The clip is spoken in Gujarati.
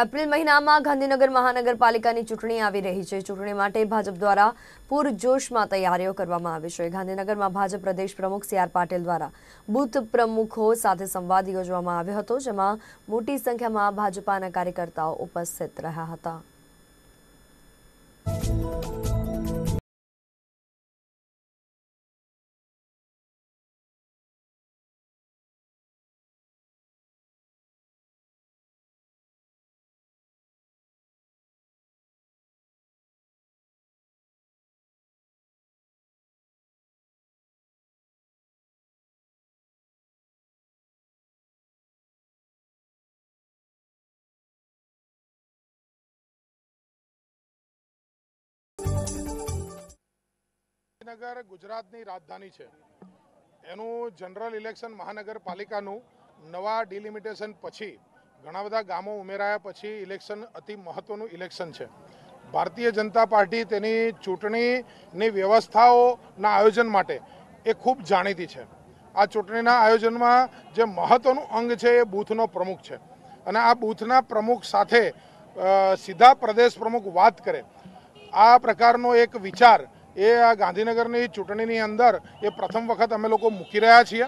એપ્રિલ મહિનામાં ગાંધીનગર મહાનગરપાલિકાની ચૂંટણી આવી રહી છે ચૂંટણી માટે ભાજપ દ્વારા પૂરજોશમાં તૈયારીઓ કરવામાં આવી છે ગાંધીનગરમાં ભાજપ પ્રદેશ પ્રમુખ સી આર પાટીલ દ્વારા બુથ પ્રમુખો સાથે સંવાદ યોજવામાં આવ્યો હતો જેમાં મોટી સંખ્યામાં ભાજપાના કાર્યકર્તાઓ ઉપસ્થિત રહ્યા હતા ગાંધીનગર ગુજરાતની રાજધાની છે એનું જનરલ ઇલેક્શન મહાનગરપાલિકાનું નવા ડિલિમિટેશન પછી ઘણા બધા ગામો ઉમેરાયા પછી ઇલેક્શન અતિ મહત્વનું ઇલેક્શન છે ભારતીય જનતા પાર્ટી તેની ચૂંટણીની વ્યવસ્થાઓના આયોજન માટે એ ખૂબ જાણીતી છે આ ચૂંટણીના આયોજનમાં જે મહત્વનું અંગ છે એ બૂથનો પ્રમુખ છે અને આ બૂથના પ્રમુખ સાથે સીધા પ્રદેશ પ્રમુખ વાત કરે આ પ્રકારનો એક વિચાર એ આ ગાંધીનગરની ચૂંટણીની અંદર એ પ્રથમ વખત અમે લોકો મૂકી રહ્યા છીએ